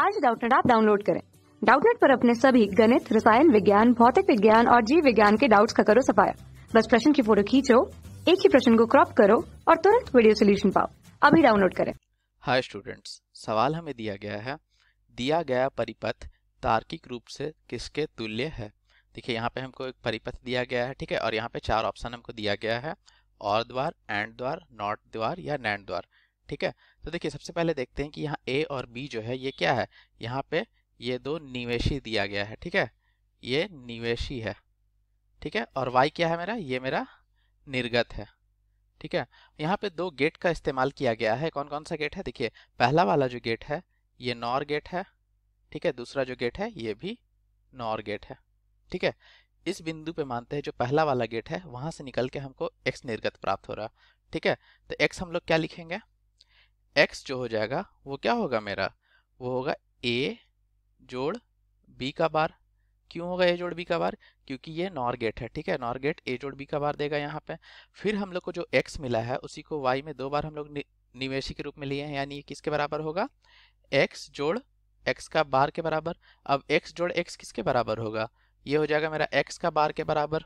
आज डाउटनेट आप डाउनलोड करें डाउटनेट पर अपने सभी गणित रसायन विज्ञान भौतिक विज्ञान और जीव विज्ञान के डाउट्स का करो सफाया बस प्रश्न की फोटो खींचो एक ही प्रश्न को क्रॉप करो और तुरंत वीडियो सोल्यूशन पाओ अभी डाउनलोड करें हाय स्टूडेंट्स सवाल हमें दिया गया है दिया गया परिपथ तार्किक रूप से किसके तुल्य है देखिए यहाँ पे हमको एक परिपथ दिया गया है ठीक है और यहाँ पे चार ऑप्शन हमको दिया गया है और द्वार एंड द्वार नॉर्थ द्वार या नैंड द्वार ठीक है तो देखिए सबसे पहले देखते हैं कि यहाँ ए और बी जो है ये क्या है यहाँ पे ये दो निवेशी दिया गया है ठीक है ये निवेशी है ठीक है और वाई क्या है मेरा ये मेरा निर्गत है ठीक है यहाँ पे दो गेट का इस्तेमाल किया गया है कौन कौन सा गेट है देखिए पहला वाला जो गेट है ये नॉर गेट है ठीक है दूसरा जो गेट है ये भी नॉर गेट है ठीक है इस बिंदु पे मानते हैं जो पहला वाला गेट है वहां से निकल के हमको एक्स निर्गत प्राप्त हो रहा ठीक है तो एक्स हम लोग क्या लिखेंगे एक्स जो हो जाएगा वो क्या होगा मेरा वो होगा ए जोड़ बी का बार क्यों होगा ए जोड़ बी का बार क्योंकि ये नॉर गेट है ठीक है नॉर गेट ए जोड़ बी का बार देगा यहाँ पे फिर हम लोग को जो एक्स मिला है उसी को वाई में दो बार हम लोग नि, निवेशी के रूप में लिए हैं यानी किसके बराबर होगा एक्स जोड़ एक्स का बार के बराबर अब एक्स जोड़ एक्स किसके बराबर होगा ये हो जाएगा मेरा एक्स का बार के बराबर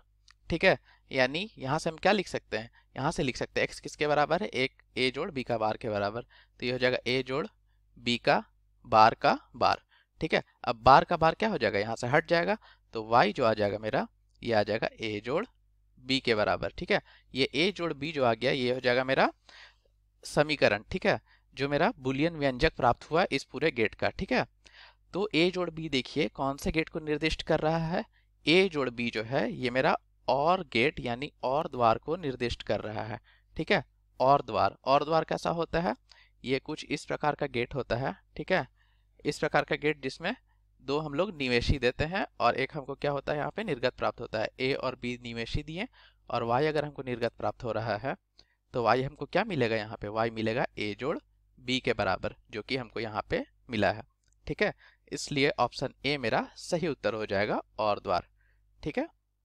ठीक है यानी यहाँ से हम क्या लिख सकते हैं यहाँ से लिख सकते हैं एक्स किसके बराबर है एक ए जोड़ बी का बार के बराबर तो ये हो जाएगा ए जोड़ बी का बार का बार ठीक है अब बार का बार क्या हो जाएगा यहाँ से हट जाएगा तो वाई जो आ जाएगा मेरा ये आ जाएगा ए जोड़ बी के बराबर ठीक है ये ए जोड़ बी जो आ गया ये हो जाएगा मेरा समीकरण ठीक है जो मेरा बुलियन व्यंजक प्राप्त हुआ इस पूरे गेट का ठीक है तो ए जोड़ बी देखिए कौन से गेट को निर्दिष्ट कर रहा है ए जोड़ बी जो है ये मेरा और गेट यानी और द्वार को निर्दिष्ट कर रहा है ठीक है और द्वार और द्वार कैसा होता है ये कुछ इस प्रकार का गेट होता है ठीक है इस प्रकार का गेट जिसमें दो हम लोग निवेशी देते हैं और एक हमको क्या होता है यहाँ पे निर्गत प्राप्त होता है ए और बी निवेशी दिए और वाई अगर हमको निर्गत प्राप्त हो रहा है तो वाई हमको क्या मिलेगा यहाँ पे वाई मिलेगा ए जोड़ बी के बराबर जो कि हमको यहाँ पे मिला है ठीक है इसलिए ऑप्शन ए मेरा सही उत्तर हो जाएगा और द्वार ठीक है